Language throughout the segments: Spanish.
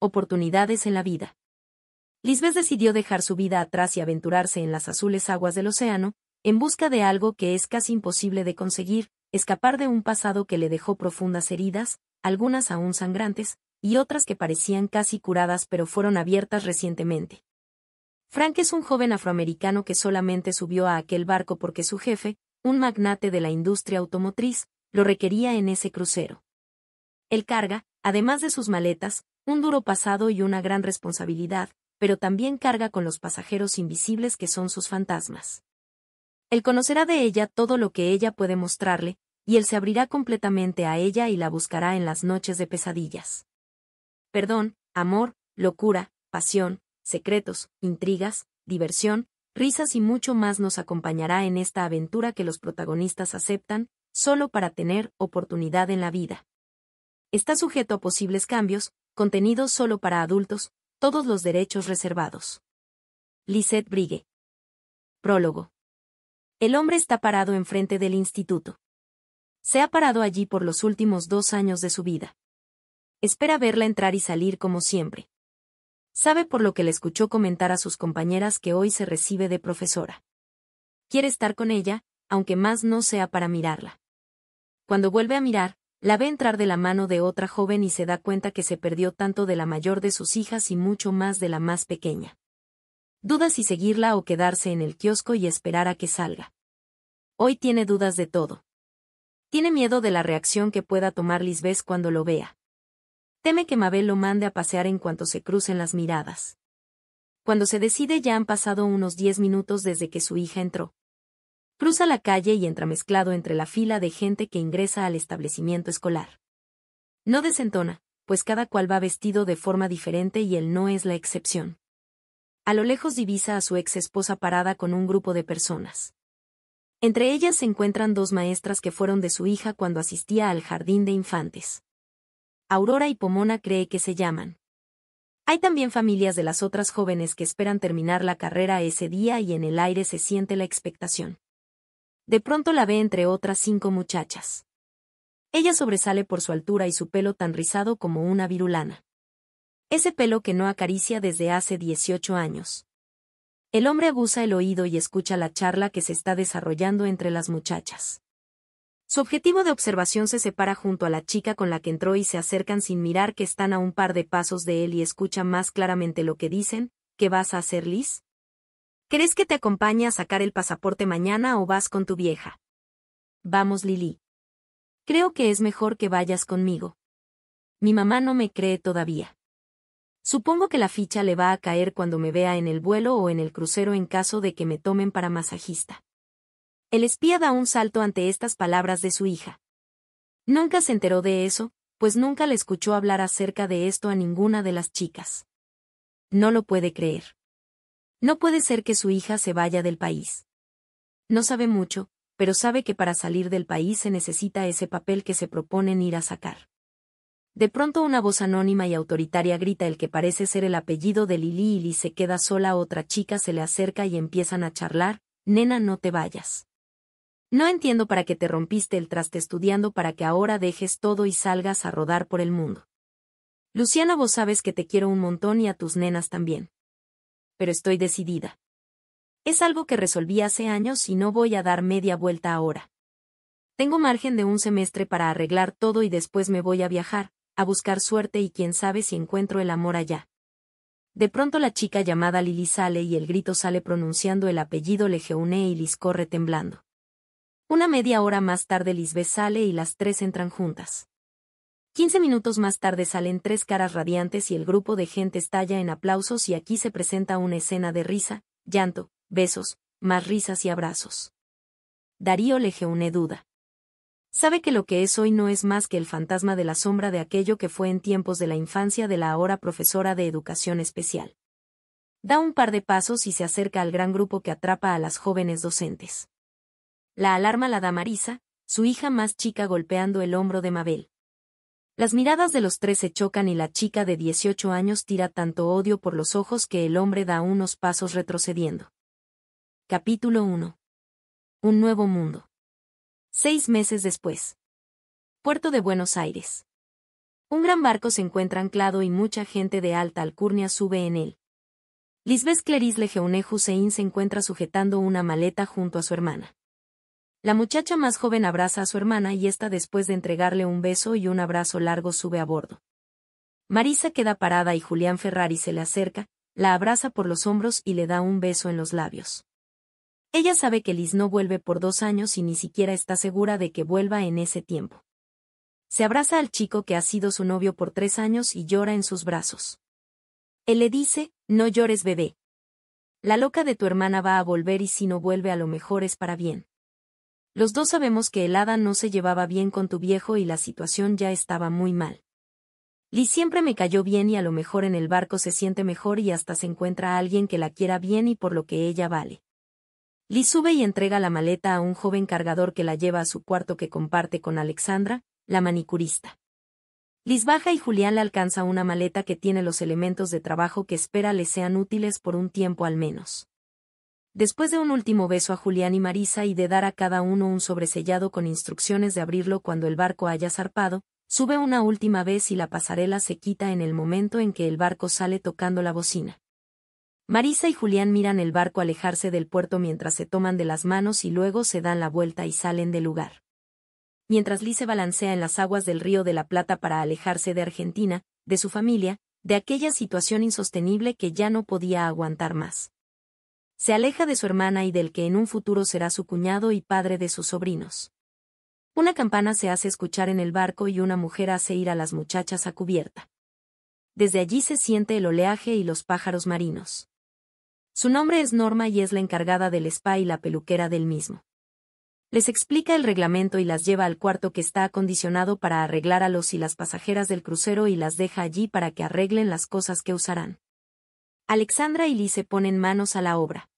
oportunidades en la vida. Lisbeth decidió dejar su vida atrás y aventurarse en las azules aguas del océano, en busca de algo que es casi imposible de conseguir, escapar de un pasado que le dejó profundas heridas, algunas aún sangrantes, y otras que parecían casi curadas pero fueron abiertas recientemente. Frank es un joven afroamericano que solamente subió a aquel barco porque su jefe, un magnate de la industria automotriz, lo requería en ese crucero. El carga, además de sus maletas, un duro pasado y una gran responsabilidad, pero también carga con los pasajeros invisibles que son sus fantasmas. Él conocerá de ella todo lo que ella puede mostrarle, y él se abrirá completamente a ella y la buscará en las noches de pesadillas. Perdón, amor, locura, pasión, secretos, intrigas, diversión, risas y mucho más nos acompañará en esta aventura que los protagonistas aceptan, solo para tener oportunidad en la vida. Está sujeto a posibles cambios, contenido solo para adultos, todos los derechos reservados. Lisette Brigue. Prólogo. El hombre está parado enfrente del instituto. Se ha parado allí por los últimos dos años de su vida. Espera verla entrar y salir como siempre. Sabe por lo que le escuchó comentar a sus compañeras que hoy se recibe de profesora. Quiere estar con ella, aunque más no sea para mirarla. Cuando vuelve a mirar, la ve entrar de la mano de otra joven y se da cuenta que se perdió tanto de la mayor de sus hijas y mucho más de la más pequeña. Duda si seguirla o quedarse en el kiosco y esperar a que salga. Hoy tiene dudas de todo. Tiene miedo de la reacción que pueda tomar Lisbeth cuando lo vea. Teme que Mabel lo mande a pasear en cuanto se crucen las miradas. Cuando se decide ya han pasado unos diez minutos desde que su hija entró. Cruza la calle y entra mezclado entre la fila de gente que ingresa al establecimiento escolar. No desentona, pues cada cual va vestido de forma diferente y él no es la excepción. A lo lejos divisa a su ex esposa parada con un grupo de personas. Entre ellas se encuentran dos maestras que fueron de su hija cuando asistía al jardín de infantes. Aurora y Pomona cree que se llaman. Hay también familias de las otras jóvenes que esperan terminar la carrera ese día y en el aire se siente la expectación de pronto la ve entre otras cinco muchachas. Ella sobresale por su altura y su pelo tan rizado como una virulana. Ese pelo que no acaricia desde hace 18 años. El hombre abusa el oído y escucha la charla que se está desarrollando entre las muchachas. Su objetivo de observación se separa junto a la chica con la que entró y se acercan sin mirar que están a un par de pasos de él y escucha más claramente lo que dicen, ¿qué vas a hacer, Liz? ¿Crees que te acompañe a sacar el pasaporte mañana o vas con tu vieja? Vamos, Lili. Creo que es mejor que vayas conmigo. Mi mamá no me cree todavía. Supongo que la ficha le va a caer cuando me vea en el vuelo o en el crucero en caso de que me tomen para masajista. El espía da un salto ante estas palabras de su hija. Nunca se enteró de eso, pues nunca le escuchó hablar acerca de esto a ninguna de las chicas. No lo puede creer. No puede ser que su hija se vaya del país. No sabe mucho, pero sabe que para salir del país se necesita ese papel que se proponen ir a sacar. De pronto una voz anónima y autoritaria grita el que parece ser el apellido de Lili y Lili se queda sola otra chica se le acerca y empiezan a charlar, nena no te vayas. No entiendo para qué te rompiste el traste estudiando para que ahora dejes todo y salgas a rodar por el mundo. Luciana, vos sabes que te quiero un montón y a tus nenas también pero estoy decidida. Es algo que resolví hace años y no voy a dar media vuelta ahora. Tengo margen de un semestre para arreglar todo y después me voy a viajar, a buscar suerte y quién sabe si encuentro el amor allá. De pronto la chica llamada Lily sale y el grito sale pronunciando el apellido lejeune y Liz corre temblando. Una media hora más tarde Lisbeth sale y las tres entran juntas. Quince minutos más tarde salen tres caras radiantes y el grupo de gente estalla en aplausos y aquí se presenta una escena de risa, llanto, besos, más risas y abrazos. Darío le una duda. Sabe que lo que es hoy no es más que el fantasma de la sombra de aquello que fue en tiempos de la infancia de la ahora profesora de educación especial. Da un par de pasos y se acerca al gran grupo que atrapa a las jóvenes docentes. La alarma la da Marisa, su hija más chica golpeando el hombro de Mabel. Las miradas de los tres se chocan y la chica de 18 años tira tanto odio por los ojos que el hombre da unos pasos retrocediendo. Capítulo 1. Un nuevo mundo. Seis meses después. Puerto de Buenos Aires. Un gran barco se encuentra anclado y mucha gente de alta alcurnia sube en él. Lisbeth Clarice Lejeune Hussein se encuentra sujetando una maleta junto a su hermana. La muchacha más joven abraza a su hermana y esta después de entregarle un beso y un abrazo largo sube a bordo. Marisa queda parada y Julián Ferrari se le acerca, la abraza por los hombros y le da un beso en los labios. Ella sabe que Liz no vuelve por dos años y ni siquiera está segura de que vuelva en ese tiempo. Se abraza al chico que ha sido su novio por tres años y llora en sus brazos. Él le dice, no llores bebé. La loca de tu hermana va a volver y si no vuelve a lo mejor es para bien. Los dos sabemos que el hada no se llevaba bien con tu viejo y la situación ya estaba muy mal. Lee siempre me cayó bien y a lo mejor en el barco se siente mejor y hasta se encuentra a alguien que la quiera bien y por lo que ella vale. Lee sube y entrega la maleta a un joven cargador que la lleva a su cuarto que comparte con Alexandra, la manicurista. Liz baja y Julián le alcanza una maleta que tiene los elementos de trabajo que espera le sean útiles por un tiempo al menos. Después de un último beso a Julián y Marisa y de dar a cada uno un sobresellado con instrucciones de abrirlo cuando el barco haya zarpado, sube una última vez y la pasarela se quita en el momento en que el barco sale tocando la bocina. Marisa y Julián miran el barco alejarse del puerto mientras se toman de las manos y luego se dan la vuelta y salen del lugar. Mientras Lee se balancea en las aguas del río de la Plata para alejarse de Argentina, de su familia, de aquella situación insostenible que ya no podía aguantar más. Se aleja de su hermana y del que en un futuro será su cuñado y padre de sus sobrinos. Una campana se hace escuchar en el barco y una mujer hace ir a las muchachas a cubierta. Desde allí se siente el oleaje y los pájaros marinos. Su nombre es Norma y es la encargada del spa y la peluquera del mismo. Les explica el reglamento y las lleva al cuarto que está acondicionado para arreglar a los y las pasajeras del crucero y las deja allí para que arreglen las cosas que usarán. Alexandra y Liz se ponen manos a la obra.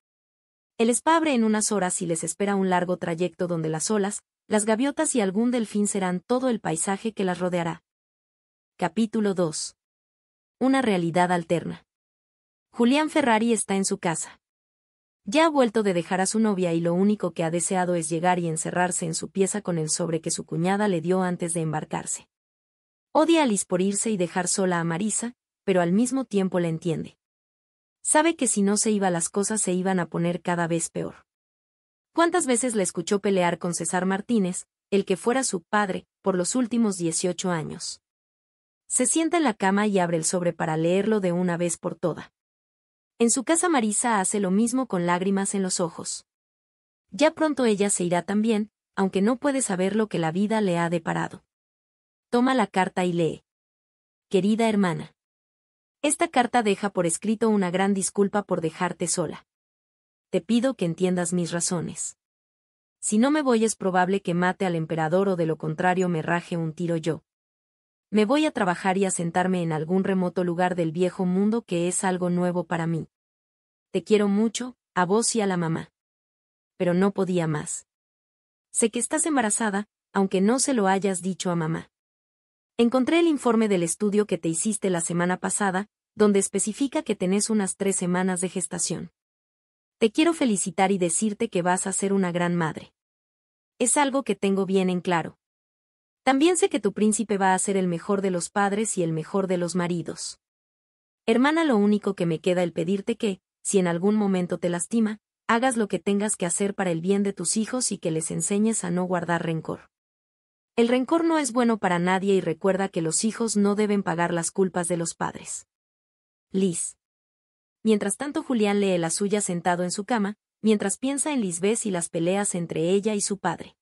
El spa en unas horas y les espera un largo trayecto donde las olas, las gaviotas y algún delfín serán todo el paisaje que las rodeará. Capítulo 2. Una realidad alterna. Julián Ferrari está en su casa. Ya ha vuelto de dejar a su novia y lo único que ha deseado es llegar y encerrarse en su pieza con el sobre que su cuñada le dio antes de embarcarse. Odia a Liz por irse y dejar sola a Marisa, pero al mismo tiempo la entiende. Sabe que si no se iba las cosas se iban a poner cada vez peor. ¿Cuántas veces la escuchó pelear con César Martínez, el que fuera su padre, por los últimos 18 años? Se sienta en la cama y abre el sobre para leerlo de una vez por toda. En su casa Marisa hace lo mismo con lágrimas en los ojos. Ya pronto ella se irá también, aunque no puede saber lo que la vida le ha deparado. Toma la carta y lee. Querida hermana. Esta carta deja por escrito una gran disculpa por dejarte sola. Te pido que entiendas mis razones. Si no me voy es probable que mate al emperador o de lo contrario me raje un tiro yo. Me voy a trabajar y a sentarme en algún remoto lugar del viejo mundo que es algo nuevo para mí. Te quiero mucho, a vos y a la mamá. Pero no podía más. Sé que estás embarazada, aunque no se lo hayas dicho a mamá. Encontré el informe del estudio que te hiciste la semana pasada, donde especifica que tenés unas tres semanas de gestación. Te quiero felicitar y decirte que vas a ser una gran madre. Es algo que tengo bien en claro. También sé que tu príncipe va a ser el mejor de los padres y el mejor de los maridos. Hermana, lo único que me queda el pedirte que, si en algún momento te lastima, hagas lo que tengas que hacer para el bien de tus hijos y que les enseñes a no guardar rencor. El rencor no es bueno para nadie y recuerda que los hijos no deben pagar las culpas de los padres. Liz. Mientras tanto Julián lee la suya sentado en su cama, mientras piensa en Lisbeth y las peleas entre ella y su padre.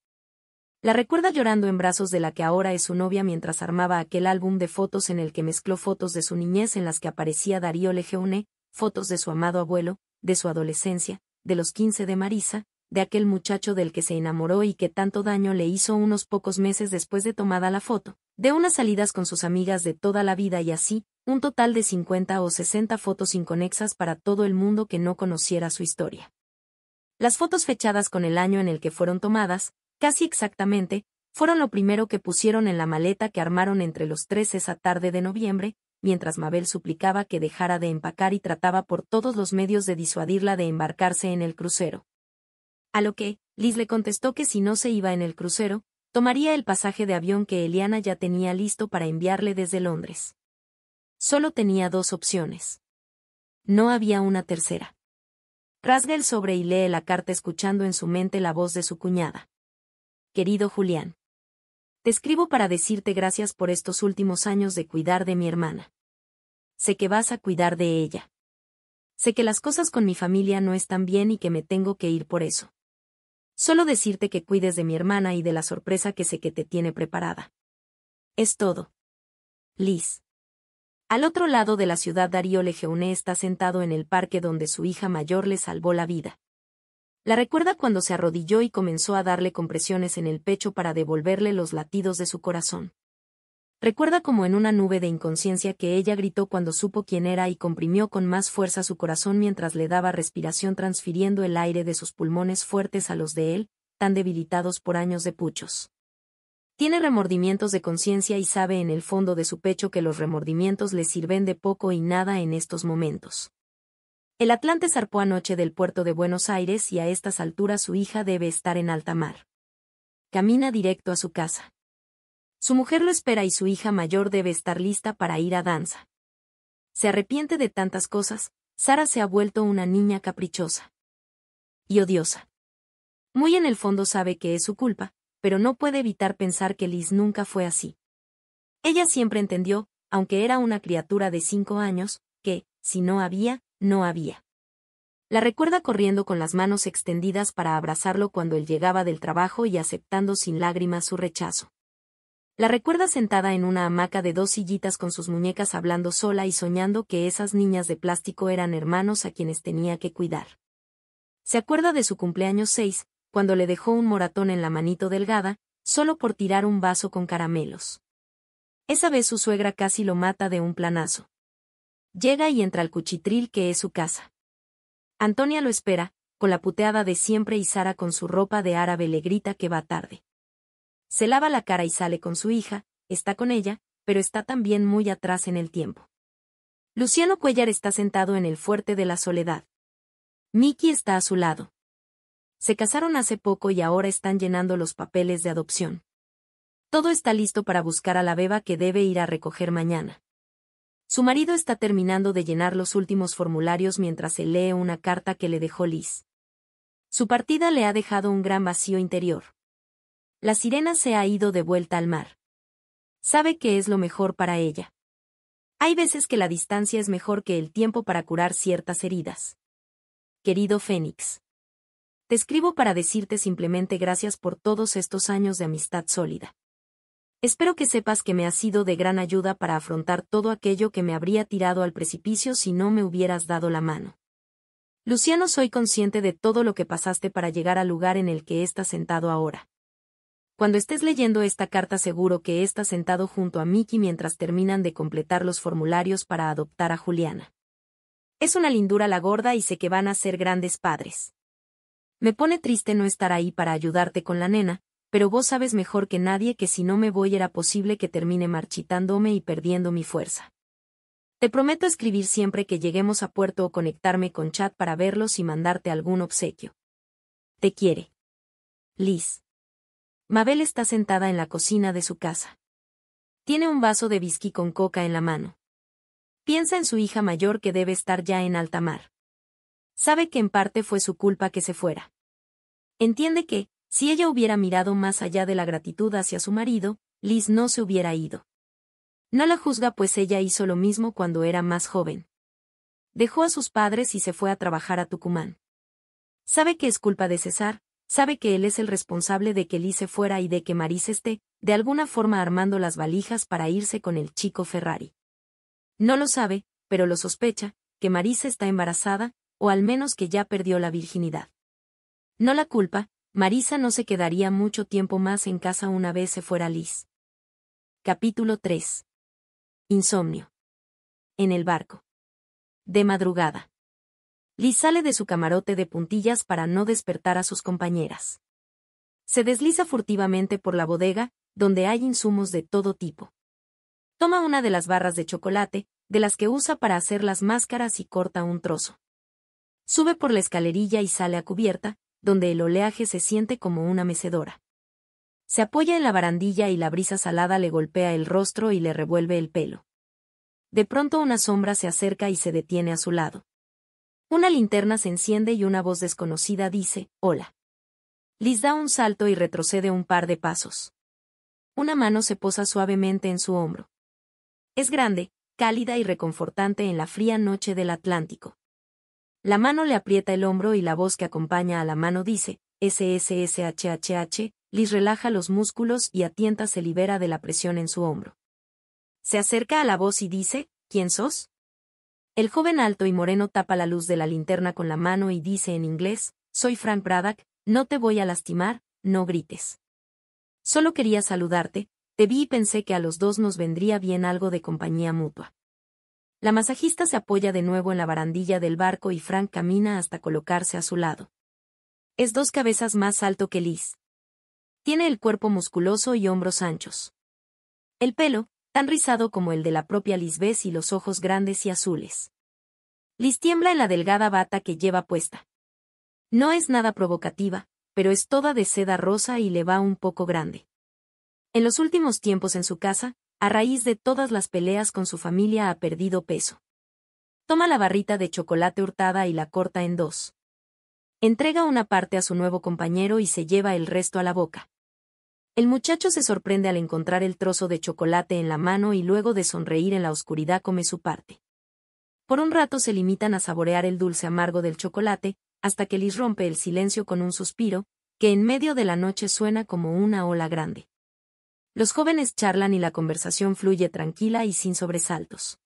La recuerda llorando en brazos de la que ahora es su novia mientras armaba aquel álbum de fotos en el que mezcló fotos de su niñez en las que aparecía Darío Lejeune, fotos de su amado abuelo, de su adolescencia, de los 15 de Marisa, de aquel muchacho del que se enamoró y que tanto daño le hizo unos pocos meses después de tomada la foto, de unas salidas con sus amigas de toda la vida y así, un total de 50 o 60 fotos inconexas para todo el mundo que no conociera su historia. Las fotos fechadas con el año en el que fueron tomadas, casi exactamente, fueron lo primero que pusieron en la maleta que armaron entre los tres esa tarde de noviembre, mientras Mabel suplicaba que dejara de empacar y trataba por todos los medios de disuadirla de embarcarse en el crucero. A lo que, Liz le contestó que si no se iba en el crucero, tomaría el pasaje de avión que Eliana ya tenía listo para enviarle desde Londres. Solo tenía dos opciones. No había una tercera. Rasga el sobre y lee la carta escuchando en su mente la voz de su cuñada. Querido Julián. Te escribo para decirte gracias por estos últimos años de cuidar de mi hermana. Sé que vas a cuidar de ella. Sé que las cosas con mi familia no están bien y que me tengo que ir por eso. Solo decirte que cuides de mi hermana y de la sorpresa que sé que te tiene preparada. Es todo. Liz. Al otro lado de la ciudad Darío Lejeune está sentado en el parque donde su hija mayor le salvó la vida. La recuerda cuando se arrodilló y comenzó a darle compresiones en el pecho para devolverle los latidos de su corazón. Recuerda como en una nube de inconsciencia que ella gritó cuando supo quién era y comprimió con más fuerza su corazón mientras le daba respiración transfiriendo el aire de sus pulmones fuertes a los de él, tan debilitados por años de puchos. Tiene remordimientos de conciencia y sabe en el fondo de su pecho que los remordimientos le sirven de poco y nada en estos momentos. El Atlante zarpó anoche del puerto de Buenos Aires y a estas alturas su hija debe estar en alta mar. Camina directo a su casa. Su mujer lo espera y su hija mayor debe estar lista para ir a danza. Se arrepiente de tantas cosas, Sara se ha vuelto una niña caprichosa y odiosa. Muy en el fondo sabe que es su culpa, pero no puede evitar pensar que Liz nunca fue así. Ella siempre entendió, aunque era una criatura de cinco años, que, si no había, no había. La recuerda corriendo con las manos extendidas para abrazarlo cuando él llegaba del trabajo y aceptando sin lágrimas su rechazo. La recuerda sentada en una hamaca de dos sillitas con sus muñecas hablando sola y soñando que esas niñas de plástico eran hermanos a quienes tenía que cuidar. Se acuerda de su cumpleaños 6, cuando le dejó un moratón en la manito delgada, solo por tirar un vaso con caramelos. Esa vez su suegra casi lo mata de un planazo. Llega y entra al cuchitril que es su casa. Antonia lo espera, con la puteada de siempre y Sara con su ropa de árabe le grita que va tarde. Se lava la cara y sale con su hija, está con ella, pero está también muy atrás en el tiempo. Luciano Cuellar está sentado en el fuerte de la soledad. Miki está a su lado. Se casaron hace poco y ahora están llenando los papeles de adopción. Todo está listo para buscar a la beba que debe ir a recoger mañana. Su marido está terminando de llenar los últimos formularios mientras se lee una carta que le dejó Liz. Su partida le ha dejado un gran vacío interior. La sirena se ha ido de vuelta al mar. Sabe que es lo mejor para ella. Hay veces que la distancia es mejor que el tiempo para curar ciertas heridas. Querido Fénix. Te escribo para decirte simplemente gracias por todos estos años de amistad sólida. Espero que sepas que me has sido de gran ayuda para afrontar todo aquello que me habría tirado al precipicio si no me hubieras dado la mano. Luciano soy consciente de todo lo que pasaste para llegar al lugar en el que estás sentado ahora. Cuando estés leyendo esta carta seguro que estás sentado junto a Mickey mientras terminan de completar los formularios para adoptar a Juliana. Es una lindura la gorda y sé que van a ser grandes padres. Me pone triste no estar ahí para ayudarte con la nena, pero vos sabes mejor que nadie que si no me voy era posible que termine marchitándome y perdiendo mi fuerza. Te prometo escribir siempre que lleguemos a puerto o conectarme con chat para verlos y mandarte algún obsequio. Te quiere. Liz. Mabel está sentada en la cocina de su casa. Tiene un vaso de whisky con coca en la mano. Piensa en su hija mayor que debe estar ya en alta mar. Sabe que en parte fue su culpa que se fuera. Entiende que, si ella hubiera mirado más allá de la gratitud hacia su marido, Liz no se hubiera ido. No la juzga pues ella hizo lo mismo cuando era más joven. Dejó a sus padres y se fue a trabajar a Tucumán. Sabe que es culpa de César, sabe que él es el responsable de que Liz se fuera y de que Marisa esté, de alguna forma armando las valijas para irse con el chico Ferrari. No lo sabe, pero lo sospecha, que Marisa está embarazada, o al menos que ya perdió la virginidad. No la culpa, Marisa no se quedaría mucho tiempo más en casa una vez se fuera Liz. Capítulo 3. Insomnio. En el barco. De madrugada. Liz sale de su camarote de puntillas para no despertar a sus compañeras. Se desliza furtivamente por la bodega, donde hay insumos de todo tipo. Toma una de las barras de chocolate, de las que usa para hacer las máscaras y corta un trozo. Sube por la escalerilla y sale a cubierta, donde el oleaje se siente como una mecedora. Se apoya en la barandilla y la brisa salada le golpea el rostro y le revuelve el pelo. De pronto una sombra se acerca y se detiene a su lado. Una linterna se enciende y una voz desconocida dice, Hola. Liz da un salto y retrocede un par de pasos. Una mano se posa suavemente en su hombro. Es grande, cálida y reconfortante en la fría noche del Atlántico. La mano le aprieta el hombro y la voz que acompaña a la mano dice, SSSHHH, Liz relaja los músculos y atienta se libera de la presión en su hombro. Se acerca a la voz y dice, ¿quién sos? El joven alto y moreno tapa la luz de la linterna con la mano y dice en inglés, soy Frank Braddock, no te voy a lastimar, no grites. Solo quería saludarte, te vi y pensé que a los dos nos vendría bien algo de compañía mutua. La masajista se apoya de nuevo en la barandilla del barco y Frank camina hasta colocarse a su lado. Es dos cabezas más alto que Liz. Tiene el cuerpo musculoso y hombros anchos. El pelo, tan rizado como el de la propia Lisbeth y los ojos grandes y azules. Lis tiembla en la delgada bata que lleva puesta. No es nada provocativa, pero es toda de seda rosa y le va un poco grande. En los últimos tiempos en su casa, a raíz de todas las peleas con su familia ha perdido peso. Toma la barrita de chocolate hurtada y la corta en dos. Entrega una parte a su nuevo compañero y se lleva el resto a la boca. El muchacho se sorprende al encontrar el trozo de chocolate en la mano y luego de sonreír en la oscuridad come su parte. Por un rato se limitan a saborear el dulce amargo del chocolate, hasta que Liz rompe el silencio con un suspiro, que en medio de la noche suena como una ola grande. Los jóvenes charlan y la conversación fluye tranquila y sin sobresaltos.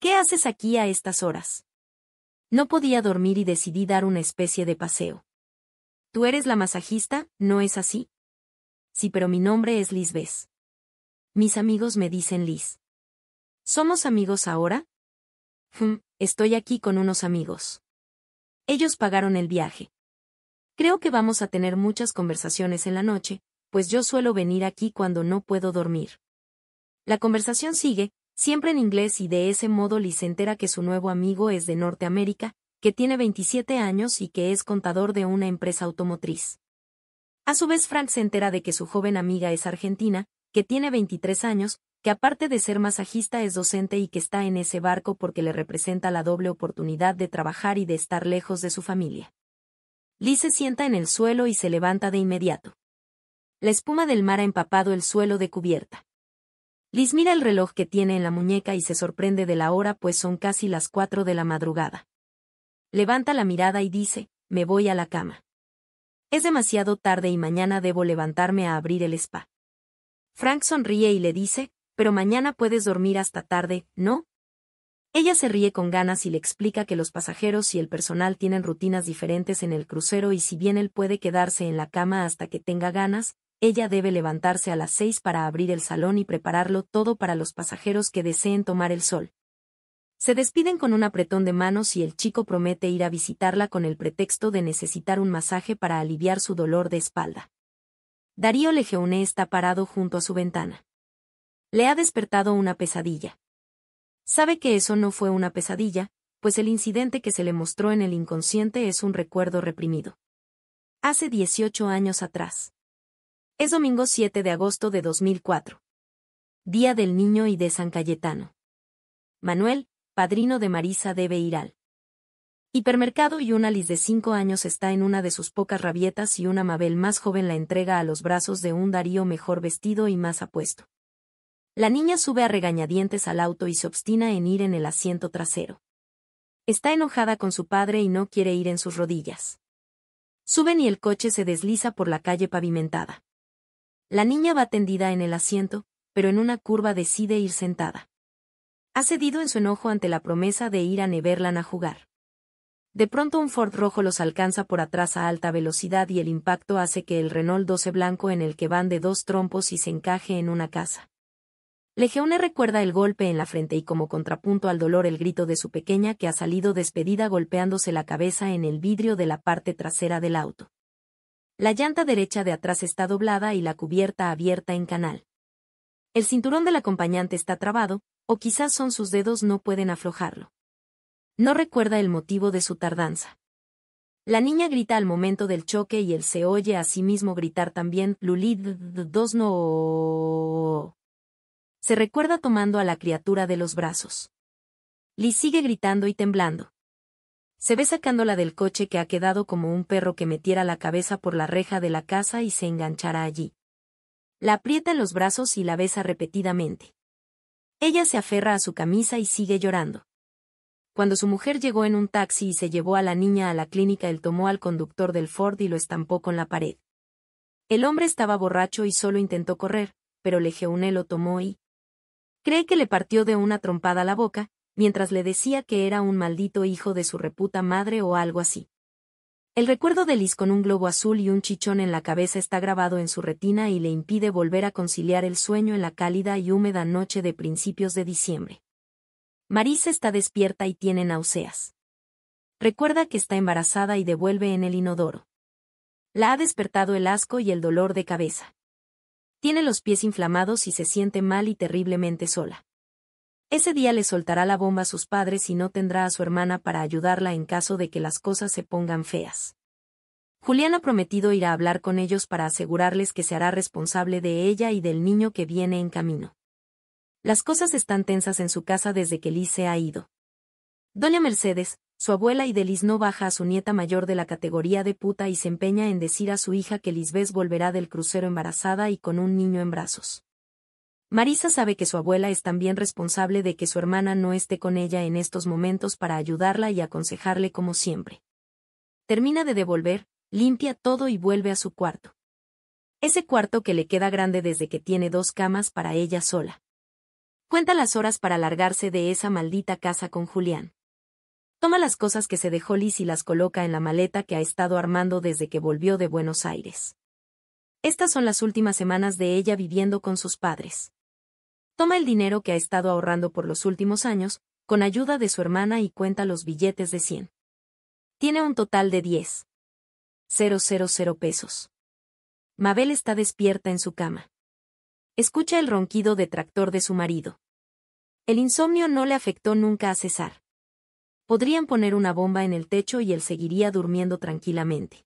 ¿Qué haces aquí a estas horas? No podía dormir y decidí dar una especie de paseo. Tú eres la masajista, ¿no es así? Sí, pero mi nombre es Lisbeth. Mis amigos me dicen Liz. ¿Somos amigos ahora? Hmm, estoy aquí con unos amigos. Ellos pagaron el viaje. Creo que vamos a tener muchas conversaciones en la noche, pues yo suelo venir aquí cuando no puedo dormir. La conversación sigue, siempre en inglés y de ese modo Liz se entera que su nuevo amigo es de Norteamérica, que tiene 27 años y que es contador de una empresa automotriz. A su vez, Frank se entera de que su joven amiga es argentina, que tiene 23 años, que aparte de ser masajista es docente y que está en ese barco porque le representa la doble oportunidad de trabajar y de estar lejos de su familia. Liz se sienta en el suelo y se levanta de inmediato. La espuma del mar ha empapado el suelo de cubierta. Liz mira el reloj que tiene en la muñeca y se sorprende de la hora pues son casi las cuatro de la madrugada. Levanta la mirada y dice, me voy a la cama. Es demasiado tarde y mañana debo levantarme a abrir el spa. Frank sonríe y le dice, pero mañana puedes dormir hasta tarde, ¿no? Ella se ríe con ganas y le explica que los pasajeros y el personal tienen rutinas diferentes en el crucero y si bien él puede quedarse en la cama hasta que tenga ganas, ella debe levantarse a las seis para abrir el salón y prepararlo todo para los pasajeros que deseen tomar el sol. Se despiden con un apretón de manos y el chico promete ir a visitarla con el pretexto de necesitar un masaje para aliviar su dolor de espalda. Darío Lejeune está parado junto a su ventana. Le ha despertado una pesadilla. Sabe que eso no fue una pesadilla, pues el incidente que se le mostró en el inconsciente es un recuerdo reprimido. Hace 18 años atrás. Es domingo 7 de agosto de 2004. Día del Niño y de San Cayetano. Manuel, padrino de Marisa debe ir al hipermercado y una Liz de cinco años está en una de sus pocas rabietas y una Mabel más joven la entrega a los brazos de un Darío mejor vestido y más apuesto. La niña sube a regañadientes al auto y se obstina en ir en el asiento trasero. Está enojada con su padre y no quiere ir en sus rodillas. Suben y el coche se desliza por la calle pavimentada. La niña va tendida en el asiento, pero en una curva decide ir sentada. Ha cedido en su enojo ante la promesa de ir a Neverland a jugar. De pronto un Ford rojo los alcanza por atrás a alta velocidad y el impacto hace que el Renault 12 blanco en el que van de dos trompos y se encaje en una casa. Lejeune recuerda el golpe en la frente y como contrapunto al dolor el grito de su pequeña que ha salido despedida golpeándose la cabeza en el vidrio de la parte trasera del auto. La llanta derecha de atrás está doblada y la cubierta abierta en canal. El cinturón del acompañante está trabado, o quizás son sus dedos no pueden aflojarlo. No recuerda el motivo de su tardanza. La niña grita al momento del choque y él se oye a sí mismo gritar también, «Lulid dos no. Se recuerda tomando a la criatura de los brazos. Lee sigue gritando y temblando. Se ve sacándola del coche que ha quedado como un perro que metiera la cabeza por la reja de la casa y se enganchara allí. La aprieta en los brazos y la besa repetidamente. Ella se aferra a su camisa y sigue llorando. Cuando su mujer llegó en un taxi y se llevó a la niña a la clínica, él tomó al conductor del Ford y lo estampó con la pared. El hombre estaba borracho y solo intentó correr, pero Legeuné lo tomó y... Cree que le partió de una trompada la boca, mientras le decía que era un maldito hijo de su reputa madre o algo así. El recuerdo de Liz con un globo azul y un chichón en la cabeza está grabado en su retina y le impide volver a conciliar el sueño en la cálida y húmeda noche de principios de diciembre. Marisa está despierta y tiene náuseas. Recuerda que está embarazada y devuelve en el inodoro. La ha despertado el asco y el dolor de cabeza. Tiene los pies inflamados y se siente mal y terriblemente sola. Ese día le soltará la bomba a sus padres y no tendrá a su hermana para ayudarla en caso de que las cosas se pongan feas. Julián ha prometido ir a hablar con ellos para asegurarles que se hará responsable de ella y del niño que viene en camino. Las cosas están tensas en su casa desde que Liz se ha ido. Doña Mercedes, su abuela y de Liz no baja a su nieta mayor de la categoría de puta y se empeña en decir a su hija que Lisbeth volverá del crucero embarazada y con un niño en brazos. Marisa sabe que su abuela es también responsable de que su hermana no esté con ella en estos momentos para ayudarla y aconsejarle como siempre. Termina de devolver, limpia todo y vuelve a su cuarto. Ese cuarto que le queda grande desde que tiene dos camas para ella sola. Cuenta las horas para largarse de esa maldita casa con Julián. Toma las cosas que se dejó Liz y las coloca en la maleta que ha estado armando desde que volvió de Buenos Aires. Estas son las últimas semanas de ella viviendo con sus padres. Toma el dinero que ha estado ahorrando por los últimos años, con ayuda de su hermana y cuenta los billetes de 100. Tiene un total de 10.000 pesos. Mabel está despierta en su cama. Escucha el ronquido detractor de su marido. El insomnio no le afectó nunca a cesar. Podrían poner una bomba en el techo y él seguiría durmiendo tranquilamente.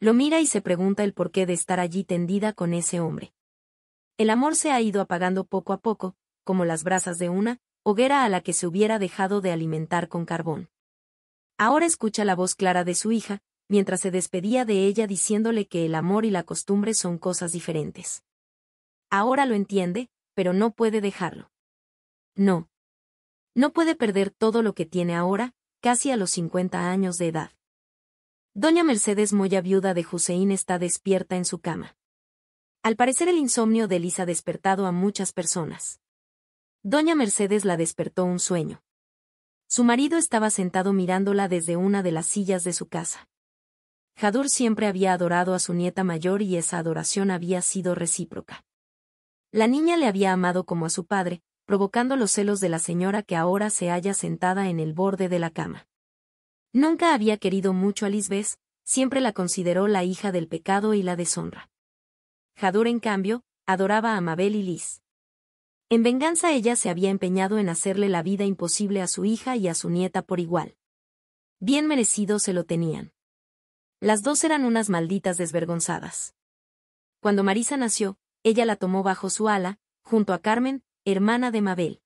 Lo mira y se pregunta el porqué de estar allí tendida con ese hombre. El amor se ha ido apagando poco a poco, como las brasas de una hoguera a la que se hubiera dejado de alimentar con carbón. Ahora escucha la voz clara de su hija, mientras se despedía de ella diciéndole que el amor y la costumbre son cosas diferentes. Ahora lo entiende, pero no puede dejarlo. No. No puede perder todo lo que tiene ahora, casi a los 50 años de edad. Doña Mercedes Moya viuda de Hussein está despierta en su cama. Al parecer el insomnio de Elisa ha despertado a muchas personas. Doña Mercedes la despertó un sueño. Su marido estaba sentado mirándola desde una de las sillas de su casa. Jadur siempre había adorado a su nieta mayor y esa adoración había sido recíproca. La niña le había amado como a su padre, provocando los celos de la señora que ahora se halla sentada en el borde de la cama. Nunca había querido mucho a Lisbeth, siempre la consideró la hija del pecado y la deshonra. Jadur, en cambio, adoraba a Mabel y Liz. En venganza ella se había empeñado en hacerle la vida imposible a su hija y a su nieta por igual. Bien merecido se lo tenían. Las dos eran unas malditas desvergonzadas. Cuando Marisa nació, ella la tomó bajo su ala, junto a Carmen, hermana de Mabel.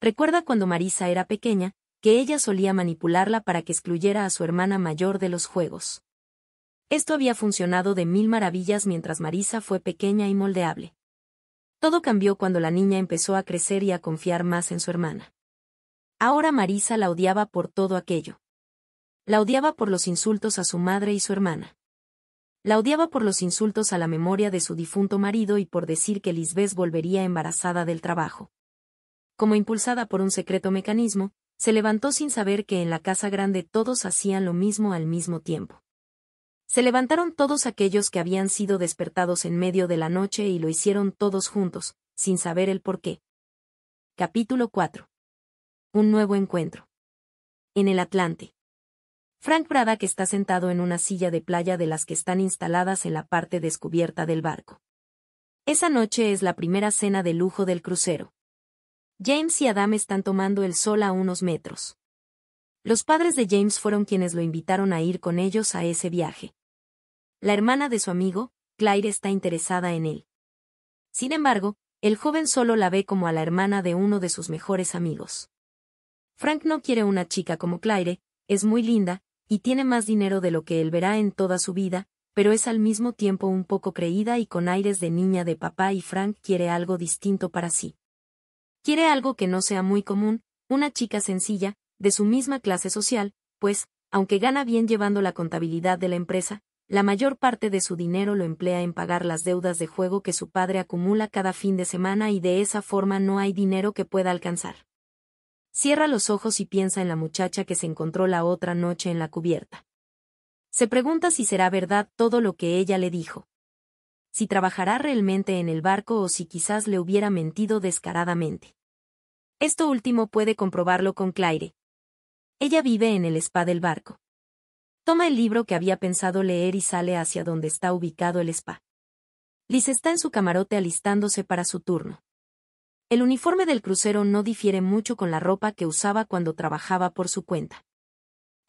Recuerda cuando Marisa era pequeña, que ella solía manipularla para que excluyera a su hermana mayor de los juegos. Esto había funcionado de mil maravillas mientras Marisa fue pequeña y moldeable. Todo cambió cuando la niña empezó a crecer y a confiar más en su hermana. Ahora Marisa la odiaba por todo aquello. La odiaba por los insultos a su madre y su hermana. La odiaba por los insultos a la memoria de su difunto marido y por decir que Lisbeth volvería embarazada del trabajo. Como impulsada por un secreto mecanismo, se levantó sin saber que en la casa grande todos hacían lo mismo al mismo tiempo. Se levantaron todos aquellos que habían sido despertados en medio de la noche y lo hicieron todos juntos, sin saber el por qué. Capítulo 4. Un nuevo encuentro. En el Atlante. Frank Braddock está sentado en una silla de playa de las que están instaladas en la parte descubierta del barco. Esa noche es la primera cena de lujo del crucero. James y Adam están tomando el sol a unos metros. Los padres de James fueron quienes lo invitaron a ir con ellos a ese viaje. La hermana de su amigo, Claire, está interesada en él. Sin embargo, el joven solo la ve como a la hermana de uno de sus mejores amigos. Frank no quiere una chica como Claire, es muy linda, y tiene más dinero de lo que él verá en toda su vida, pero es al mismo tiempo un poco creída y con aires de niña de papá y Frank quiere algo distinto para sí. Quiere algo que no sea muy común, una chica sencilla, de su misma clase social, pues, aunque gana bien llevando la contabilidad de la empresa, la mayor parte de su dinero lo emplea en pagar las deudas de juego que su padre acumula cada fin de semana y de esa forma no hay dinero que pueda alcanzar. Cierra los ojos y piensa en la muchacha que se encontró la otra noche en la cubierta. Se pregunta si será verdad todo lo que ella le dijo. Si trabajará realmente en el barco o si quizás le hubiera mentido descaradamente. Esto último puede comprobarlo con Claire, ella vive en el spa del barco. Toma el libro que había pensado leer y sale hacia donde está ubicado el spa. Liz está en su camarote alistándose para su turno. El uniforme del crucero no difiere mucho con la ropa que usaba cuando trabajaba por su cuenta.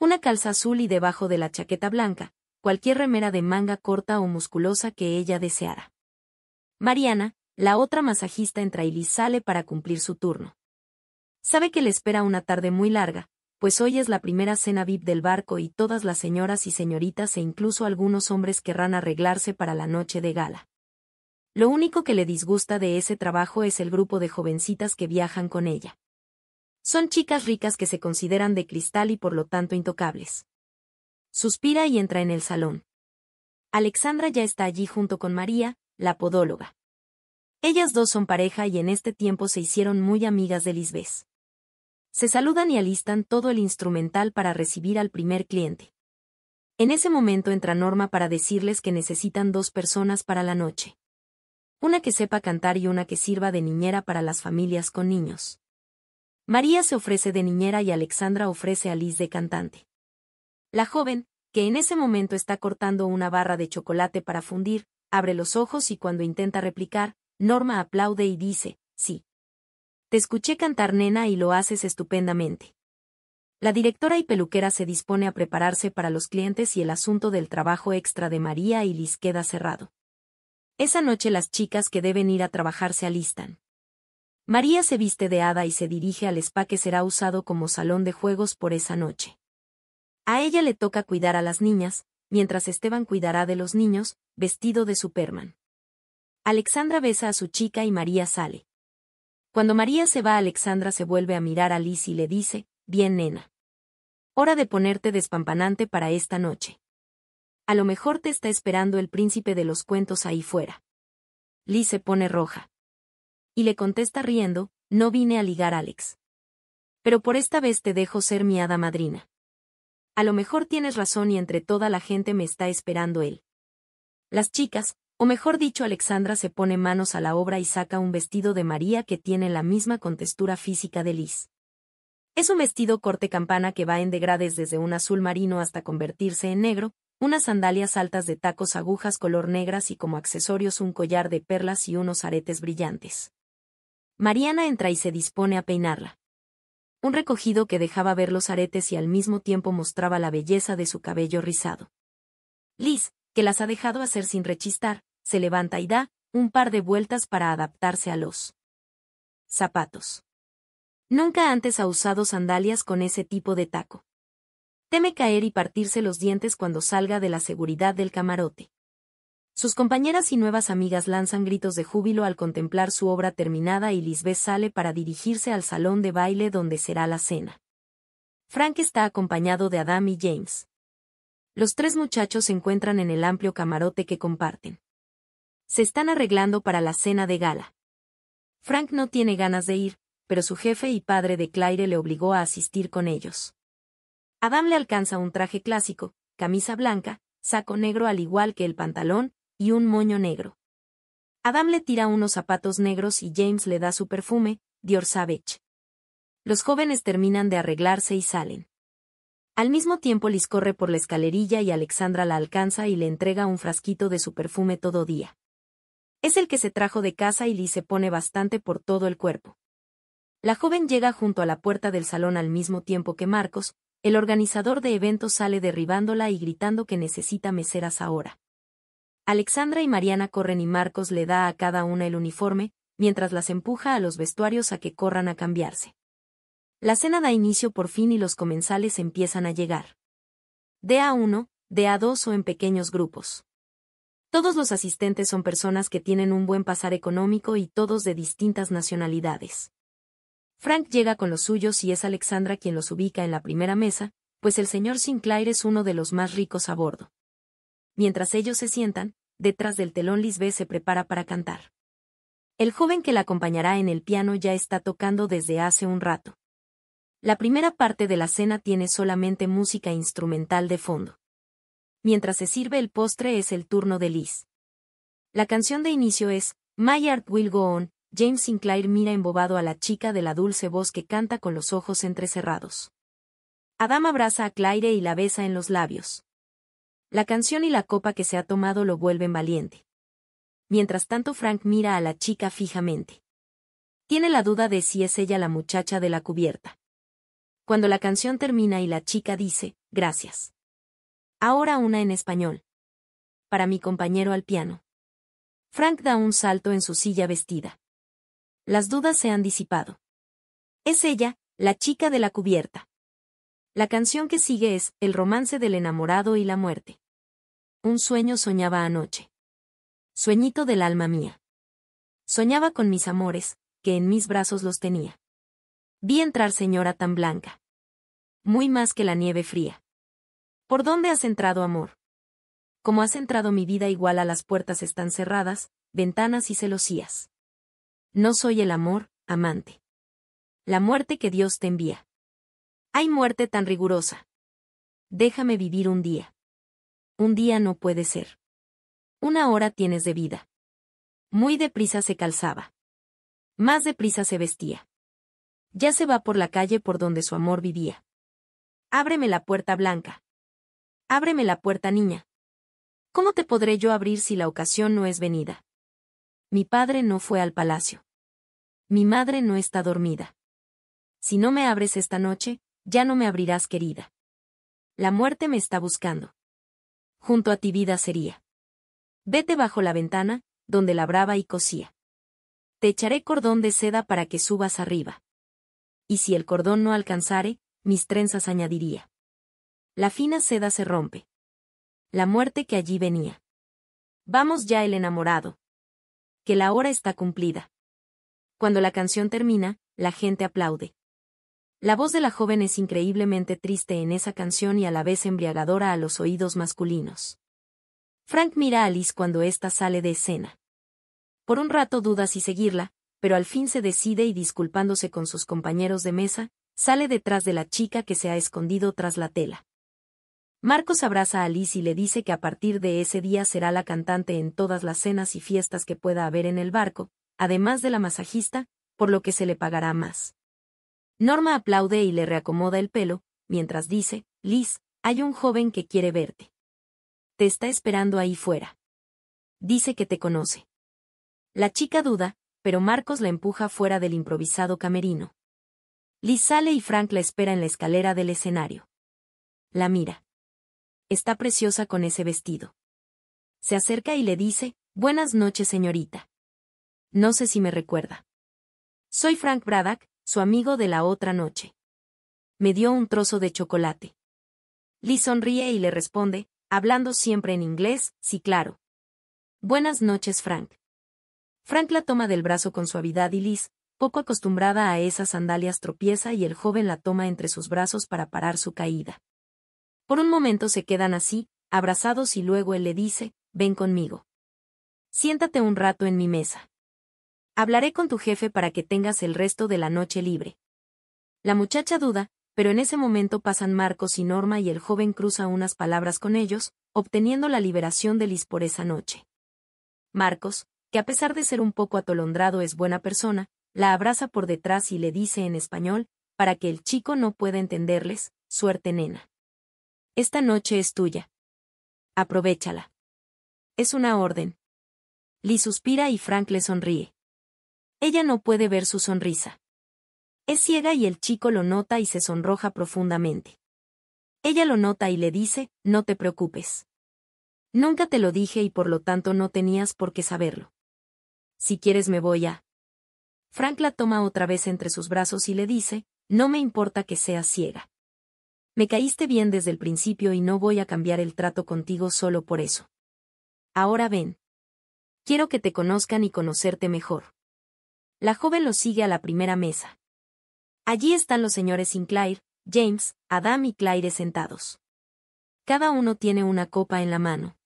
Una calza azul y debajo de la chaqueta blanca, cualquier remera de manga corta o musculosa que ella deseara. Mariana, la otra masajista entra y Liz sale para cumplir su turno. Sabe que le espera una tarde muy larga, pues hoy es la primera cena VIP del barco y todas las señoras y señoritas e incluso algunos hombres querrán arreglarse para la noche de gala. Lo único que le disgusta de ese trabajo es el grupo de jovencitas que viajan con ella. Son chicas ricas que se consideran de cristal y por lo tanto intocables. Suspira y entra en el salón. Alexandra ya está allí junto con María, la podóloga. Ellas dos son pareja y en este tiempo se hicieron muy amigas de Lisbeth. Se saludan y alistan todo el instrumental para recibir al primer cliente. En ese momento entra Norma para decirles que necesitan dos personas para la noche. Una que sepa cantar y una que sirva de niñera para las familias con niños. María se ofrece de niñera y Alexandra ofrece a Liz de cantante. La joven, que en ese momento está cortando una barra de chocolate para fundir, abre los ojos y cuando intenta replicar, Norma aplaude y dice, sí, te escuché cantar nena y lo haces estupendamente. La directora y peluquera se dispone a prepararse para los clientes y el asunto del trabajo extra de María y Liz queda cerrado. Esa noche las chicas que deben ir a trabajar se alistan. María se viste de hada y se dirige al spa que será usado como salón de juegos por esa noche. A ella le toca cuidar a las niñas, mientras Esteban cuidará de los niños, vestido de Superman. Alexandra besa a su chica y María sale. Cuando María se va, Alexandra se vuelve a mirar a Liz y le dice, Bien, nena. Hora de ponerte despampanante para esta noche. A lo mejor te está esperando el príncipe de los cuentos ahí fuera. Liz se pone roja. Y le contesta riendo, no vine a ligar Alex. Pero por esta vez te dejo ser mi hada madrina. A lo mejor tienes razón y entre toda la gente me está esperando él. Las chicas, o mejor dicho, Alexandra se pone manos a la obra y saca un vestido de María que tiene la misma contextura física de Liz. Es un vestido corte campana que va en degrades desde un azul marino hasta convertirse en negro, unas sandalias altas de tacos agujas color negras y como accesorios un collar de perlas y unos aretes brillantes. Mariana entra y se dispone a peinarla. Un recogido que dejaba ver los aretes y al mismo tiempo mostraba la belleza de su cabello rizado. Liz, que las ha dejado hacer sin rechistar, se levanta y da un par de vueltas para adaptarse a los zapatos. Nunca antes ha usado sandalias con ese tipo de taco. Teme caer y partirse los dientes cuando salga de la seguridad del camarote. Sus compañeras y nuevas amigas lanzan gritos de júbilo al contemplar su obra terminada y Lisbeth sale para dirigirse al salón de baile donde será la cena. Frank está acompañado de Adam y James. Los tres muchachos se encuentran en el amplio camarote que comparten. Se están arreglando para la cena de gala. Frank no tiene ganas de ir, pero su jefe y padre de Claire le obligó a asistir con ellos. Adam le alcanza un traje clásico, camisa blanca, saco negro al igual que el pantalón, y un moño negro. Adam le tira unos zapatos negros y James le da su perfume, Dior Savage. Los jóvenes terminan de arreglarse y salen. Al mismo tiempo Liz corre por la escalerilla y Alexandra la alcanza y le entrega un frasquito de su perfume todo día. Es el que se trajo de casa y Lee se pone bastante por todo el cuerpo. La joven llega junto a la puerta del salón al mismo tiempo que Marcos, el organizador de eventos sale derribándola y gritando que necesita meseras ahora. Alexandra y Mariana corren y Marcos le da a cada una el uniforme, mientras las empuja a los vestuarios a que corran a cambiarse. La cena da inicio por fin y los comensales empiezan a llegar. De a uno, de a dos o en pequeños grupos. Todos los asistentes son personas que tienen un buen pasar económico y todos de distintas nacionalidades. Frank llega con los suyos y es Alexandra quien los ubica en la primera mesa, pues el señor Sinclair es uno de los más ricos a bordo. Mientras ellos se sientan, detrás del telón Lisbeth se prepara para cantar. El joven que la acompañará en el piano ya está tocando desde hace un rato. La primera parte de la cena tiene solamente música instrumental de fondo mientras se sirve el postre es el turno de Liz. La canción de inicio es My Heart Will Go On, James Sinclair mira embobado a la chica de la dulce voz que canta con los ojos entrecerrados. Adam abraza a Claire y la besa en los labios. La canción y la copa que se ha tomado lo vuelven valiente. Mientras tanto Frank mira a la chica fijamente. Tiene la duda de si es ella la muchacha de la cubierta. Cuando la canción termina y la chica dice, gracias. Ahora una en español. Para mi compañero al piano. Frank da un salto en su silla vestida. Las dudas se han disipado. Es ella, la chica de la cubierta. La canción que sigue es El romance del enamorado y la muerte. Un sueño soñaba anoche. Sueñito del alma mía. Soñaba con mis amores, que en mis brazos los tenía. Vi entrar señora tan blanca. Muy más que la nieve fría. ¿Por dónde has entrado, amor? Como has entrado mi vida igual a las puertas están cerradas, ventanas y celosías. No soy el amor, amante. La muerte que Dios te envía. Hay muerte tan rigurosa. Déjame vivir un día. Un día no puede ser. Una hora tienes de vida. Muy deprisa se calzaba. Más deprisa se vestía. Ya se va por la calle por donde su amor vivía. Ábreme la puerta blanca. Ábreme la puerta, niña. ¿Cómo te podré yo abrir si la ocasión no es venida? Mi padre no fue al palacio. Mi madre no está dormida. Si no me abres esta noche, ya no me abrirás, querida. La muerte me está buscando. Junto a ti vida sería. Vete bajo la ventana, donde labraba y cosía. Te echaré cordón de seda para que subas arriba. Y si el cordón no alcanzare, mis trenzas añadiría. La fina seda se rompe. La muerte que allí venía. Vamos ya el enamorado. Que la hora está cumplida. Cuando la canción termina, la gente aplaude. La voz de la joven es increíblemente triste en esa canción y a la vez embriagadora a los oídos masculinos. Frank mira a Alice cuando ésta sale de escena. Por un rato duda si seguirla, pero al fin se decide y disculpándose con sus compañeros de mesa, sale detrás de la chica que se ha escondido tras la tela. Marcos abraza a Liz y le dice que a partir de ese día será la cantante en todas las cenas y fiestas que pueda haber en el barco, además de la masajista, por lo que se le pagará más. Norma aplaude y le reacomoda el pelo, mientras dice, Liz, hay un joven que quiere verte. Te está esperando ahí fuera. Dice que te conoce. La chica duda, pero Marcos la empuja fuera del improvisado camerino. Liz sale y Frank la espera en la escalera del escenario. La mira está preciosa con ese vestido. Se acerca y le dice, Buenas noches, señorita. No sé si me recuerda. Soy Frank Braddock, su amigo de la otra noche. Me dio un trozo de chocolate. Liz sonríe y le responde, hablando siempre en inglés, sí claro. Buenas noches, Frank. Frank la toma del brazo con suavidad y Liz, poco acostumbrada a esas sandalias, tropieza y el joven la toma entre sus brazos para parar su caída. Por un momento se quedan así, abrazados y luego él le dice, ven conmigo. Siéntate un rato en mi mesa. Hablaré con tu jefe para que tengas el resto de la noche libre. La muchacha duda, pero en ese momento pasan Marcos y Norma y el joven cruza unas palabras con ellos, obteniendo la liberación de Liz por esa noche. Marcos, que a pesar de ser un poco atolondrado es buena persona, la abraza por detrás y le dice en español, para que el chico no pueda entenderles, suerte nena. Esta noche es tuya. Aprovechala. Es una orden. Lee suspira y Frank le sonríe. Ella no puede ver su sonrisa. Es ciega y el chico lo nota y se sonroja profundamente. Ella lo nota y le dice, no te preocupes. Nunca te lo dije y por lo tanto no tenías por qué saberlo. Si quieres me voy a... Frank la toma otra vez entre sus brazos y le dice, no me importa que seas ciega. Me caíste bien desde el principio y no voy a cambiar el trato contigo solo por eso. Ahora ven. Quiero que te conozcan y conocerte mejor. La joven lo sigue a la primera mesa. Allí están los señores Sinclair, James, Adam y Claire sentados. Cada uno tiene una copa en la mano.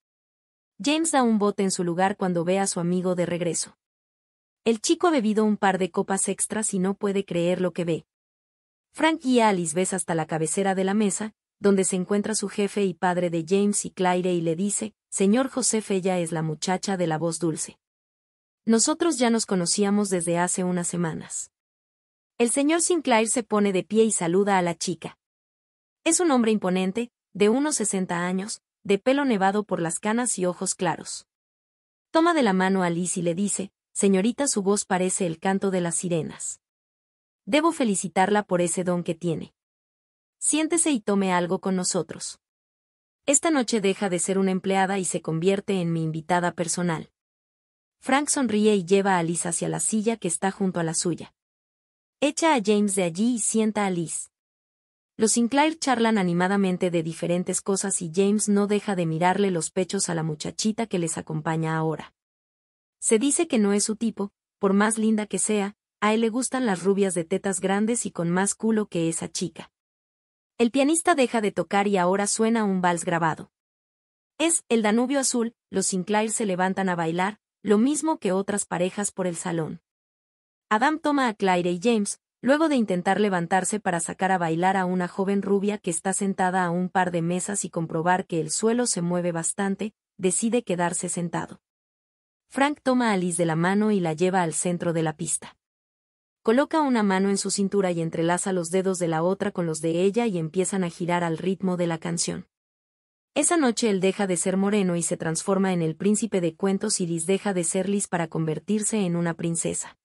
James da un bote en su lugar cuando ve a su amigo de regreso. El chico ha bebido un par de copas extras y no puede creer lo que ve. Frank y Alice ves hasta la cabecera de la mesa, donde se encuentra su jefe y padre de James y Claire y le dice, Señor Joseph ella es la muchacha de la voz dulce. Nosotros ya nos conocíamos desde hace unas semanas. El señor Sinclair se pone de pie y saluda a la chica. Es un hombre imponente, de unos 60 años, de pelo nevado por las canas y ojos claros. Toma de la mano a Alice y le dice, Señorita su voz parece el canto de las sirenas. Debo felicitarla por ese don que tiene. Siéntese y tome algo con nosotros. Esta noche deja de ser una empleada y se convierte en mi invitada personal. Frank sonríe y lleva a Liz hacia la silla que está junto a la suya. Echa a James de allí y sienta a Liz. Los Sinclair charlan animadamente de diferentes cosas y James no deja de mirarle los pechos a la muchachita que les acompaña ahora. Se dice que no es su tipo, por más linda que sea, a él le gustan las rubias de tetas grandes y con más culo que esa chica. El pianista deja de tocar y ahora suena un vals grabado. Es el Danubio Azul, los Sinclair se levantan a bailar, lo mismo que otras parejas por el salón. Adam toma a Claire y James, luego de intentar levantarse para sacar a bailar a una joven rubia que está sentada a un par de mesas y comprobar que el suelo se mueve bastante, decide quedarse sentado. Frank toma a Liz de la mano y la lleva al centro de la pista. Coloca una mano en su cintura y entrelaza los dedos de la otra con los de ella y empiezan a girar al ritmo de la canción. Esa noche él deja de ser moreno y se transforma en el príncipe de cuentos y Liz deja de ser lis para convertirse en una princesa.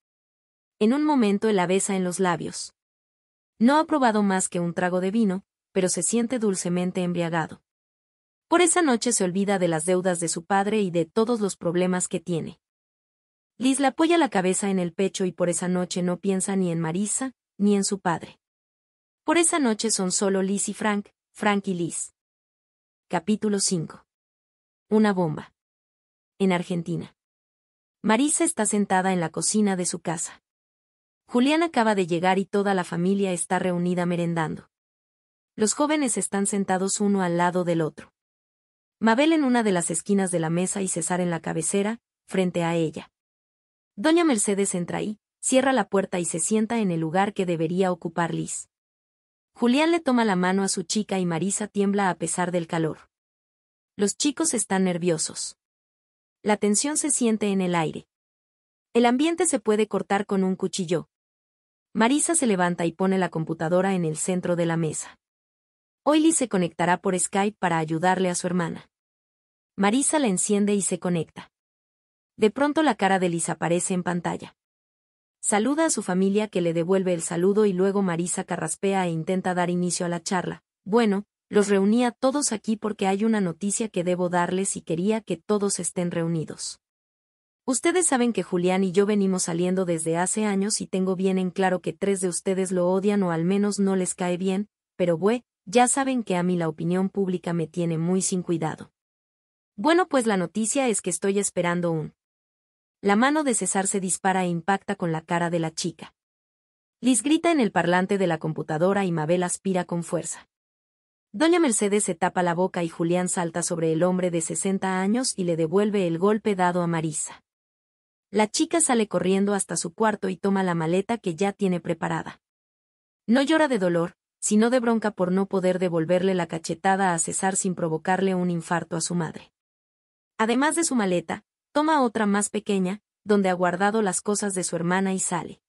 En un momento él la besa en los labios. No ha probado más que un trago de vino, pero se siente dulcemente embriagado. Por esa noche se olvida de las deudas de su padre y de todos los problemas que tiene. Liz le apoya la cabeza en el pecho y por esa noche no piensa ni en Marisa, ni en su padre. Por esa noche son solo Liz y Frank, Frank y Liz. Capítulo 5. Una bomba. En Argentina. Marisa está sentada en la cocina de su casa. Julián acaba de llegar y toda la familia está reunida merendando. Los jóvenes están sentados uno al lado del otro. Mabel en una de las esquinas de la mesa y César en la cabecera, frente a ella. Doña Mercedes entra ahí, cierra la puerta y se sienta en el lugar que debería ocupar Liz. Julián le toma la mano a su chica y Marisa tiembla a pesar del calor. Los chicos están nerviosos. La tensión se siente en el aire. El ambiente se puede cortar con un cuchillo. Marisa se levanta y pone la computadora en el centro de la mesa. Hoy Liz se conectará por Skype para ayudarle a su hermana. Marisa la enciende y se conecta. De pronto la cara de Liz aparece en pantalla. Saluda a su familia que le devuelve el saludo y luego Marisa carraspea e intenta dar inicio a la charla. Bueno, los reuní a todos aquí porque hay una noticia que debo darles y quería que todos estén reunidos. Ustedes saben que Julián y yo venimos saliendo desde hace años y tengo bien en claro que tres de ustedes lo odian o al menos no les cae bien, pero bue, ya saben que a mí la opinión pública me tiene muy sin cuidado. Bueno pues la noticia es que estoy esperando un la mano de César se dispara e impacta con la cara de la chica. Liz grita en el parlante de la computadora y Mabel aspira con fuerza. Doña Mercedes se tapa la boca y Julián salta sobre el hombre de 60 años y le devuelve el golpe dado a Marisa. La chica sale corriendo hasta su cuarto y toma la maleta que ya tiene preparada. No llora de dolor, sino de bronca por no poder devolverle la cachetada a César sin provocarle un infarto a su madre. Además de su maleta, toma otra más pequeña, donde ha guardado las cosas de su hermana y sale.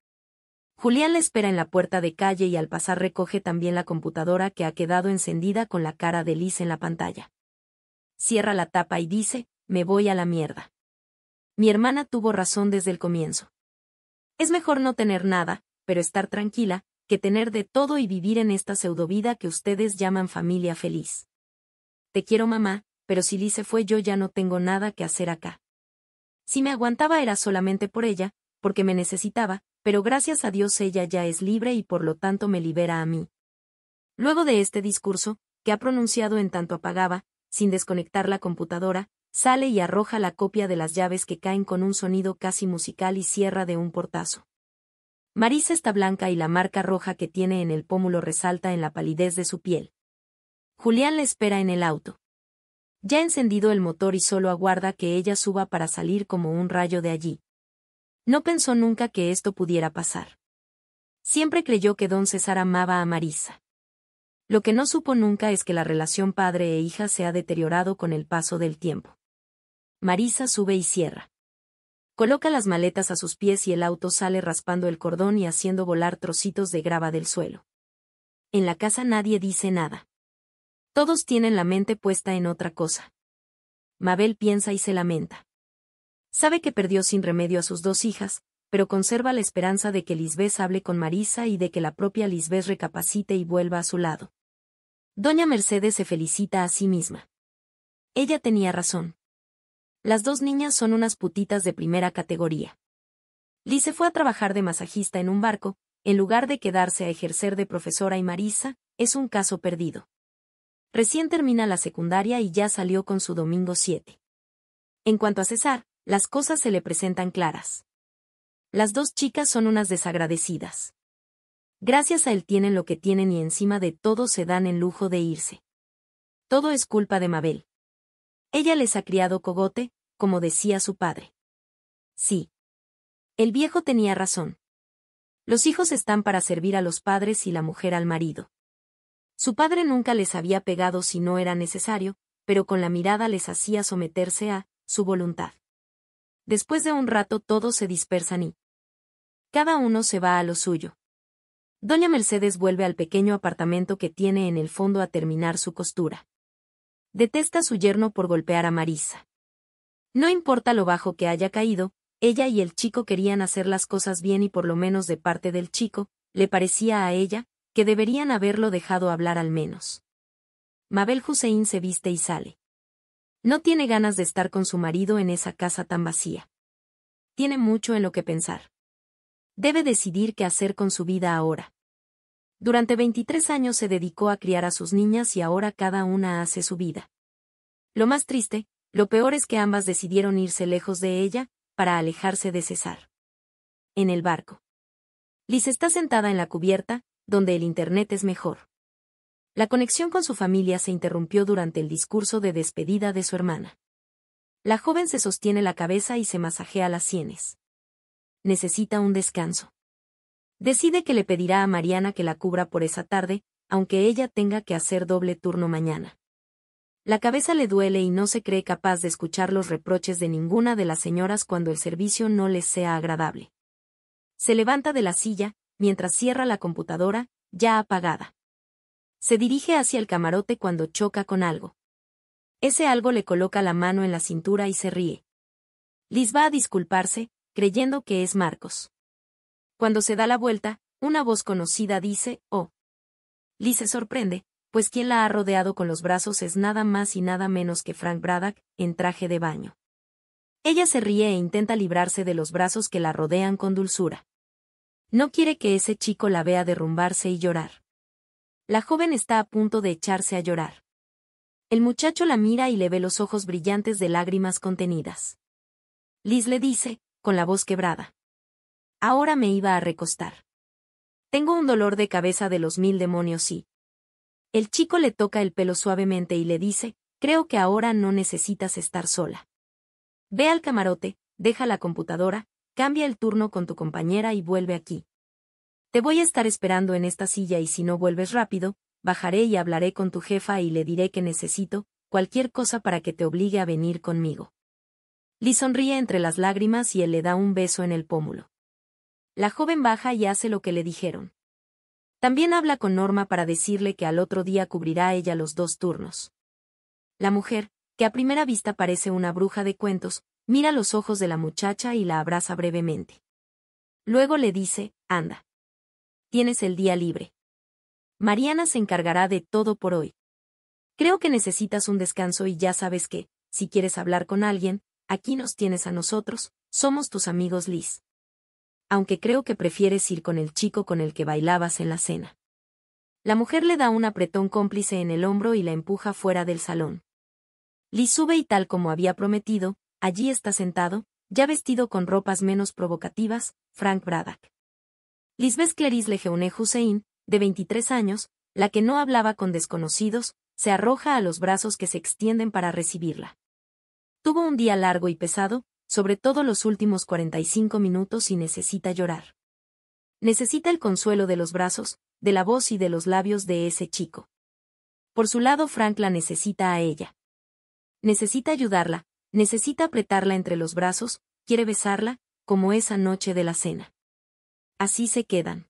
Julián le espera en la puerta de calle y al pasar recoge también la computadora que ha quedado encendida con la cara de Liz en la pantalla. Cierra la tapa y dice, me voy a la mierda. Mi hermana tuvo razón desde el comienzo. Es mejor no tener nada, pero estar tranquila, que tener de todo y vivir en esta pseudovida que ustedes llaman familia feliz. Te quiero mamá, pero si Liz se fue yo ya no tengo nada que hacer acá. Si me aguantaba era solamente por ella, porque me necesitaba, pero gracias a Dios ella ya es libre y por lo tanto me libera a mí. Luego de este discurso, que ha pronunciado en tanto apagaba, sin desconectar la computadora, sale y arroja la copia de las llaves que caen con un sonido casi musical y cierra de un portazo. Marisa está blanca y la marca roja que tiene en el pómulo resalta en la palidez de su piel. Julián le espera en el auto. Ya encendido el motor y solo aguarda que ella suba para salir como un rayo de allí. No pensó nunca que esto pudiera pasar. Siempre creyó que don César amaba a Marisa. Lo que no supo nunca es que la relación padre e hija se ha deteriorado con el paso del tiempo. Marisa sube y cierra. Coloca las maletas a sus pies y el auto sale raspando el cordón y haciendo volar trocitos de grava del suelo. En la casa nadie dice nada. Todos tienen la mente puesta en otra cosa. Mabel piensa y se lamenta. Sabe que perdió sin remedio a sus dos hijas, pero conserva la esperanza de que Lisbeth hable con Marisa y de que la propia Lisbeth recapacite y vuelva a su lado. Doña Mercedes se felicita a sí misma. Ella tenía razón. Las dos niñas son unas putitas de primera categoría. Liz se fue a trabajar de masajista en un barco, en lugar de quedarse a ejercer de profesora y Marisa, es un caso perdido. Recién termina la secundaria y ya salió con su domingo 7. En cuanto a César, las cosas se le presentan claras. Las dos chicas son unas desagradecidas. Gracias a él tienen lo que tienen y encima de todo se dan el lujo de irse. Todo es culpa de Mabel. Ella les ha criado cogote, como decía su padre. Sí. El viejo tenía razón. Los hijos están para servir a los padres y la mujer al marido. Su padre nunca les había pegado si no era necesario, pero con la mirada les hacía someterse a su voluntad. Después de un rato todos se dispersan y cada uno se va a lo suyo. Doña Mercedes vuelve al pequeño apartamento que tiene en el fondo a terminar su costura. Detesta a su yerno por golpear a Marisa. No importa lo bajo que haya caído, ella y el chico querían hacer las cosas bien y por lo menos de parte del chico, le parecía a ella, que deberían haberlo dejado hablar al menos. Mabel Hussein se viste y sale. No tiene ganas de estar con su marido en esa casa tan vacía. Tiene mucho en lo que pensar. Debe decidir qué hacer con su vida ahora. Durante 23 años se dedicó a criar a sus niñas y ahora cada una hace su vida. Lo más triste, lo peor es que ambas decidieron irse lejos de ella, para alejarse de César. En el barco. Liz está sentada en la cubierta, donde el Internet es mejor. La conexión con su familia se interrumpió durante el discurso de despedida de su hermana. La joven se sostiene la cabeza y se masajea las sienes. Necesita un descanso. Decide que le pedirá a Mariana que la cubra por esa tarde, aunque ella tenga que hacer doble turno mañana. La cabeza le duele y no se cree capaz de escuchar los reproches de ninguna de las señoras cuando el servicio no les sea agradable. Se levanta de la silla, mientras cierra la computadora, ya apagada. Se dirige hacia el camarote cuando choca con algo. Ese algo le coloca la mano en la cintura y se ríe. Liz va a disculparse, creyendo que es Marcos. Cuando se da la vuelta, una voz conocida dice, oh. Liz se sorprende, pues quien la ha rodeado con los brazos es nada más y nada menos que Frank Braddock, en traje de baño. Ella se ríe e intenta librarse de los brazos que la rodean con dulzura. No quiere que ese chico la vea derrumbarse y llorar. La joven está a punto de echarse a llorar. El muchacho la mira y le ve los ojos brillantes de lágrimas contenidas. Liz le dice, con la voz quebrada. Ahora me iba a recostar. Tengo un dolor de cabeza de los mil demonios y... El chico le toca el pelo suavemente y le dice, creo que ahora no necesitas estar sola. Ve al camarote, deja la computadora, Cambia el turno con tu compañera y vuelve aquí. Te voy a estar esperando en esta silla y si no vuelves rápido, bajaré y hablaré con tu jefa y le diré que necesito cualquier cosa para que te obligue a venir conmigo. Lee sonríe entre las lágrimas y él le da un beso en el pómulo. La joven baja y hace lo que le dijeron. También habla con Norma para decirle que al otro día cubrirá ella los dos turnos. La mujer, que a primera vista parece una bruja de cuentos, mira los ojos de la muchacha y la abraza brevemente. Luego le dice, anda. Tienes el día libre. Mariana se encargará de todo por hoy. Creo que necesitas un descanso y ya sabes que, si quieres hablar con alguien, aquí nos tienes a nosotros, somos tus amigos Liz. Aunque creo que prefieres ir con el chico con el que bailabas en la cena. La mujer le da un apretón cómplice en el hombro y la empuja fuera del salón. Liz sube y tal como había prometido, Allí está sentado, ya vestido con ropas menos provocativas, Frank Braddock. Lisbeth Clarice Lejeune Hussein, de 23 años, la que no hablaba con desconocidos, se arroja a los brazos que se extienden para recibirla. Tuvo un día largo y pesado, sobre todo los últimos 45 minutos y necesita llorar. Necesita el consuelo de los brazos, de la voz y de los labios de ese chico. Por su lado Frank la necesita a ella. Necesita ayudarla, Necesita apretarla entre los brazos, quiere besarla, como esa noche de la cena. Así se quedan.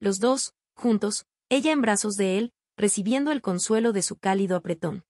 Los dos, juntos, ella en brazos de él, recibiendo el consuelo de su cálido apretón.